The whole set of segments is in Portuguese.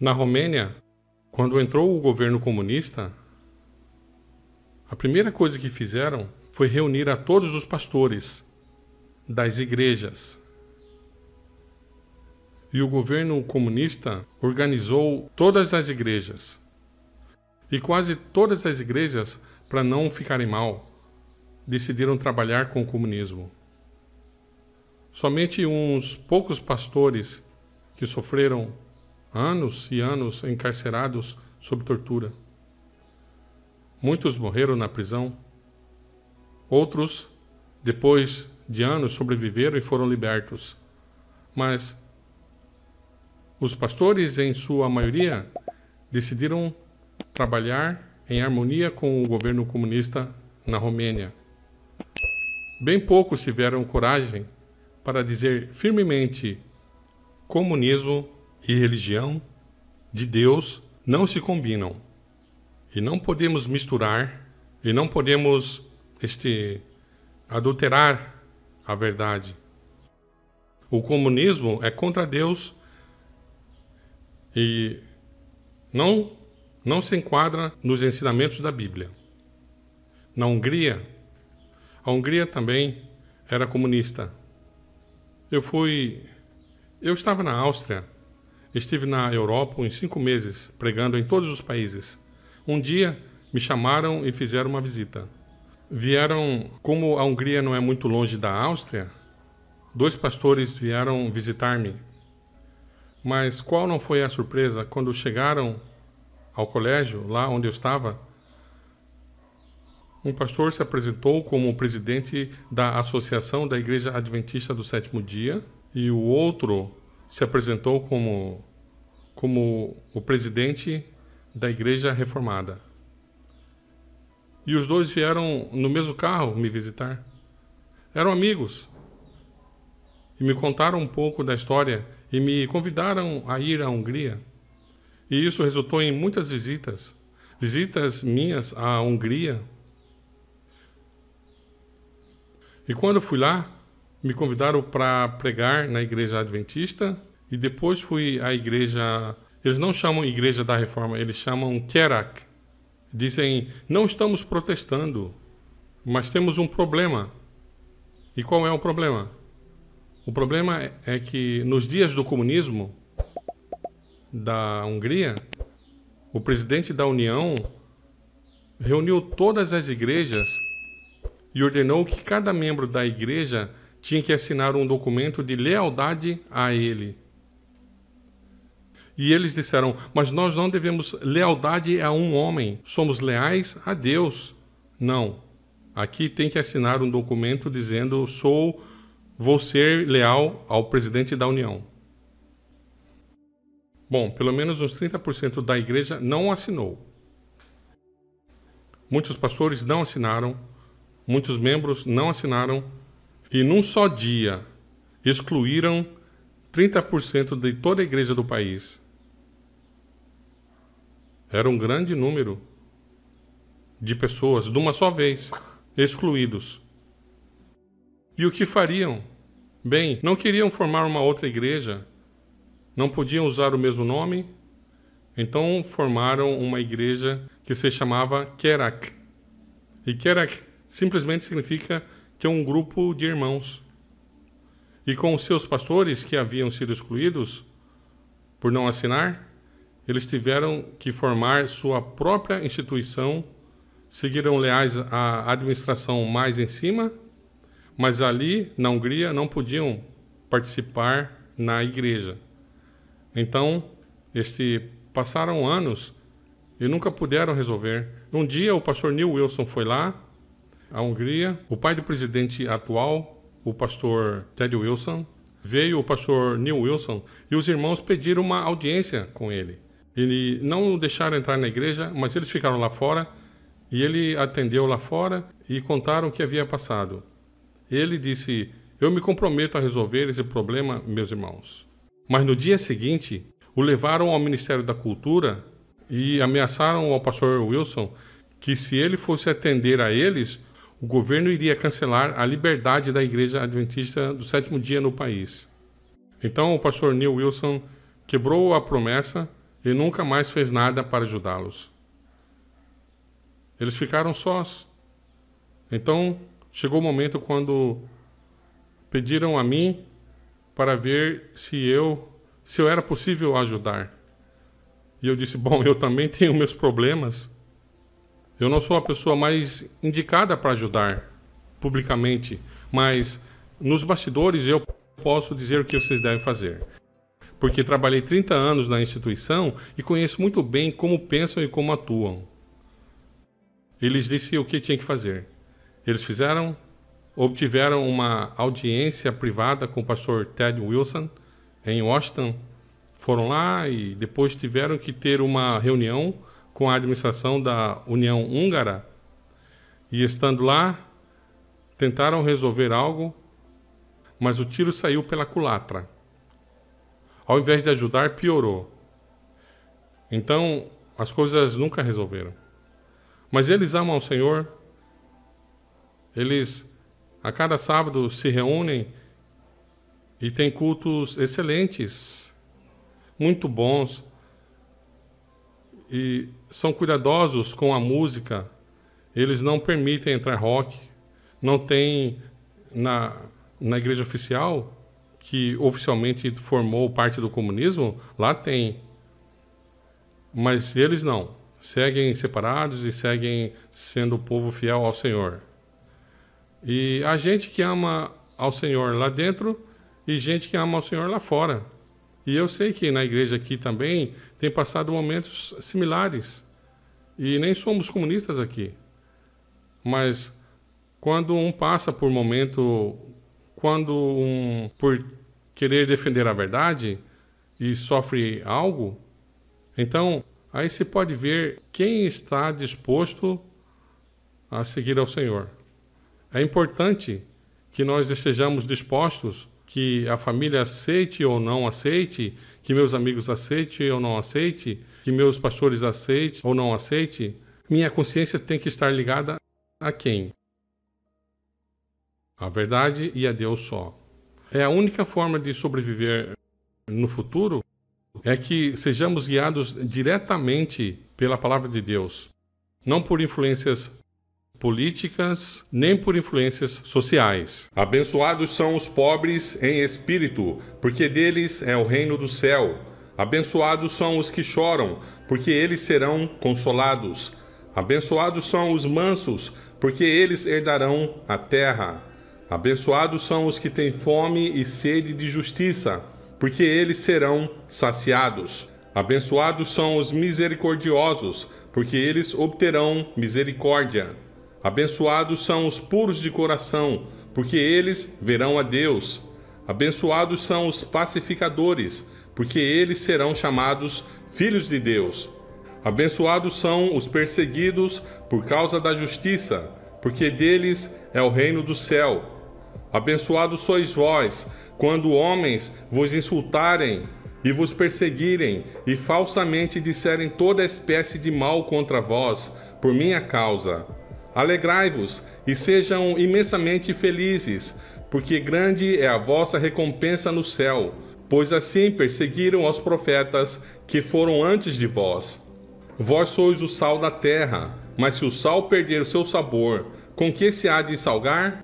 Na Romênia, quando entrou o governo comunista, a primeira coisa que fizeram foi reunir a todos os pastores das igrejas. E o governo comunista organizou todas as igrejas. E quase todas as igrejas, para não ficarem mal, decidiram trabalhar com o comunismo. Somente uns poucos pastores que sofreram anos e anos encarcerados sob tortura. Muitos morreram na prisão. Outros, depois de anos, sobreviveram e foram libertos. Mas os pastores, em sua maioria, decidiram trabalhar em harmonia com o governo comunista na Romênia. Bem poucos tiveram coragem para dizer firmemente: comunismo e religião de Deus não se combinam. E não podemos misturar, e não podemos este, adulterar a verdade. O comunismo é contra Deus e não, não se enquadra nos ensinamentos da Bíblia. Na Hungria, a Hungria também era comunista. Eu fui. Eu estava na Áustria Estive na Europa uns cinco meses, pregando em todos os países. Um dia, me chamaram e fizeram uma visita. Vieram, como a Hungria não é muito longe da Áustria, dois pastores vieram visitar-me. Mas qual não foi a surpresa quando chegaram ao colégio, lá onde eu estava? Um pastor se apresentou como o presidente da Associação da Igreja Adventista do Sétimo Dia e o outro se apresentou como, como o presidente da Igreja Reformada. E os dois vieram no mesmo carro me visitar. Eram amigos. E me contaram um pouco da história e me convidaram a ir à Hungria. E isso resultou em muitas visitas. Visitas minhas à Hungria. E quando fui lá, me convidaram para pregar na igreja adventista e depois fui à igreja. Eles não chamam igreja da reforma, eles chamam Kerak. Dizem: não estamos protestando, mas temos um problema. E qual é o problema? O problema é, é que nos dias do comunismo da Hungria, o presidente da União reuniu todas as igrejas e ordenou que cada membro da igreja tinha que assinar um documento de lealdade a ele. E eles disseram: Mas nós não devemos lealdade a um homem, somos leais a Deus. Não. Aqui tem que assinar um documento dizendo: Sou, vou ser leal ao presidente da União. Bom, pelo menos uns 30% da igreja não assinou. Muitos pastores não assinaram, muitos membros não assinaram, e num só dia excluíram 30% de toda a igreja do país era um grande número de pessoas, de uma só vez, excluídos. E o que fariam? Bem, não queriam formar uma outra igreja, não podiam usar o mesmo nome, então formaram uma igreja que se chamava Kerak. E Kerak simplesmente significa que é um grupo de irmãos. E com os seus pastores que haviam sido excluídos por não assinar, eles tiveram que formar sua própria instituição, seguiram leais à administração mais em cima, mas ali, na Hungria, não podiam participar na igreja. Então, este passaram anos e nunca puderam resolver. Um dia, o pastor Neil Wilson foi lá, à Hungria, o pai do presidente atual, o pastor Ted Wilson, veio o pastor Neil Wilson e os irmãos pediram uma audiência com ele. Ele não o deixaram entrar na igreja, mas eles ficaram lá fora e ele atendeu lá fora e contaram o que havia passado. Ele disse: Eu me comprometo a resolver esse problema, meus irmãos. Mas no dia seguinte, o levaram ao Ministério da Cultura e ameaçaram ao pastor Wilson que, se ele fosse atender a eles, o governo iria cancelar a liberdade da Igreja Adventista do sétimo dia no país. Então, o pastor Neil Wilson quebrou a promessa e nunca mais fez nada para ajudá-los. Eles ficaram sós. Então chegou o momento quando pediram a mim para ver se eu se eu era possível ajudar. E eu disse: "Bom, eu também tenho meus problemas. Eu não sou a pessoa mais indicada para ajudar publicamente, mas nos bastidores eu posso dizer o que vocês devem fazer porque trabalhei 30 anos na instituição e conheço muito bem como pensam e como atuam. Eles disseram o que tinha que fazer. Eles fizeram, obtiveram uma audiência privada com o pastor Ted Wilson em Washington. Foram lá e depois tiveram que ter uma reunião com a administração da União Húngara. E estando lá, tentaram resolver algo, mas o tiro saiu pela culatra ao invés de ajudar, piorou. Então, as coisas nunca resolveram. Mas eles amam o Senhor. Eles a cada sábado se reúnem e têm cultos excelentes, muito bons. E são cuidadosos com a música. Eles não permitem entrar rock. Não tem na na igreja oficial que oficialmente formou parte do comunismo, lá tem. Mas eles não. Seguem separados e seguem sendo o povo fiel ao Senhor. E há gente que ama ao Senhor lá dentro e gente que ama ao Senhor lá fora. E eu sei que na igreja aqui também tem passado momentos similares. E nem somos comunistas aqui. Mas quando um passa por momento quando um por querer defender a verdade e sofre algo, então aí se pode ver quem está disposto a seguir ao Senhor. É importante que nós estejamos dispostos, que a família aceite ou não aceite, que meus amigos aceitem ou não aceite, que meus pastores aceitem ou não aceite. Minha consciência tem que estar ligada a quem? a verdade e a Deus só. É a única forma de sobreviver no futuro é que sejamos guiados diretamente pela palavra de Deus, não por influências políticas nem por influências sociais. Abençoados são os pobres em espírito, porque deles é o reino do céu. Abençoados são os que choram, porque eles serão consolados. Abençoados são os mansos, porque eles herdarão a terra. Abençoados são os que têm fome e sede de justiça, porque eles serão saciados. Abençoados são os misericordiosos, porque eles obterão misericórdia. Abençoados são os puros de coração, porque eles verão a Deus. Abençoados são os pacificadores, porque eles serão chamados filhos de Deus. Abençoados são os perseguidos por causa da justiça, porque deles é o reino do céu. Abençoados sois vós, quando homens vos insultarem e vos perseguirem, e falsamente disserem toda espécie de mal contra vós, por minha causa. Alegrai-vos e sejam imensamente felizes, porque grande é a vossa recompensa no céu, pois assim perseguiram os profetas que foram antes de vós. Vós sois o sal da terra, mas se o sal perder o seu sabor, com que se há de salgar?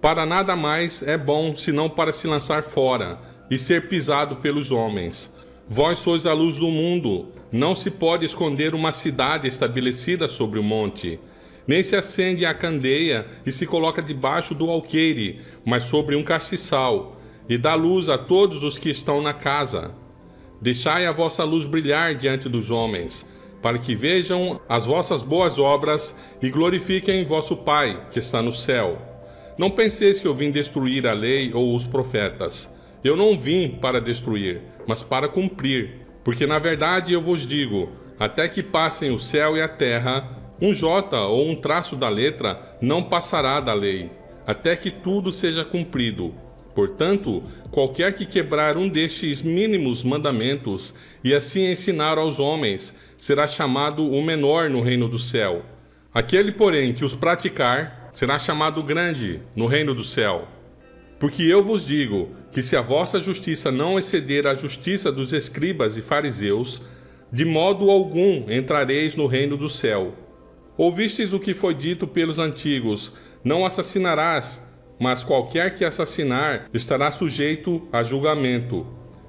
Para nada mais é bom senão para se lançar fora e ser pisado pelos homens. Vós sois a luz do mundo. Não se pode esconder uma cidade estabelecida sobre o monte. Nem se acende a candeia e se coloca debaixo do alqueire, mas sobre um castiçal, e dá luz a todos os que estão na casa. Deixai a vossa luz brilhar diante dos homens, para que vejam as vossas boas obras e glorifiquem vosso Pai que está no céu não penseis que eu vim destruir a lei ou os profetas. Eu não vim para destruir, mas para cumprir. Porque na verdade eu vos digo: até que passem o céu e a terra, um jota ou um traço da letra não passará da lei, até que tudo seja cumprido. Portanto, qualquer que quebrar um destes mínimos mandamentos e assim ensinar aos homens, será chamado o menor no reino do céu. Aquele, porém, que os praticar, será chamado grande no reino do céu. Porque eu vos digo que se a vossa justiça não exceder a justiça dos escribas e fariseus, de modo algum entrareis no reino do céu. Ouvistes o que foi dito pelos antigos: Não assassinarás, mas qualquer que assassinar estará sujeito a julgamento.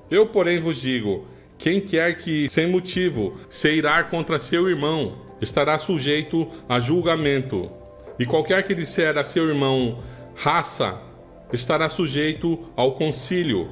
Eu, porém, vos digo: quem quer que, sem motivo, se irá contra seu irmão, estará sujeito a julgamento. E qualquer que disser a seu irmão raça estará sujeito ao concílio.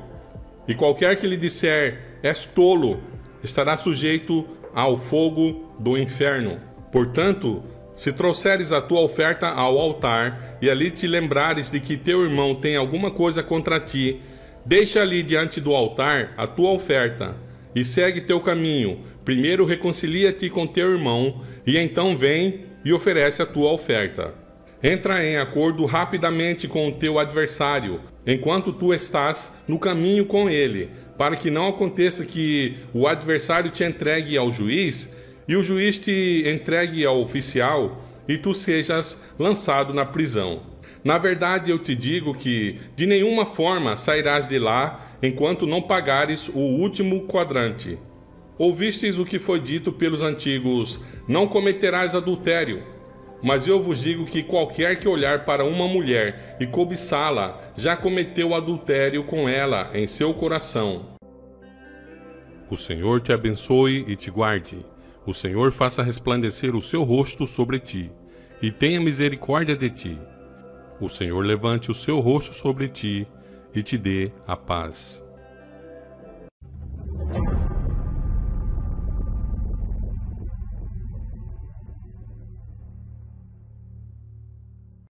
E qualquer que lhe disser és tolo estará sujeito ao fogo do inferno. Portanto, se trouxeres a tua oferta ao altar e ali te lembrares de que teu irmão tem alguma coisa contra ti, deixa ali diante do altar a tua oferta e segue teu caminho. Primeiro reconcilia-te com teu irmão e então vem e oferece a tua oferta. Entra em acordo rapidamente com o teu adversário, enquanto tu estás no caminho com ele, para que não aconteça que o adversário te entregue ao juiz e o juiz te entregue ao oficial e tu sejas lançado na prisão. Na verdade, eu te digo que de nenhuma forma sairás de lá enquanto não pagares o último quadrante. Ouvistes o que foi dito pelos antigos: Não cometerás adultério. Mas eu vos digo que qualquer que olhar para uma mulher e cobiçá-la, já cometeu adultério com ela em seu coração. O Senhor te abençoe e te guarde. O Senhor faça resplandecer o seu rosto sobre ti e tenha misericórdia de ti. O Senhor levante o seu rosto sobre ti e te dê a paz.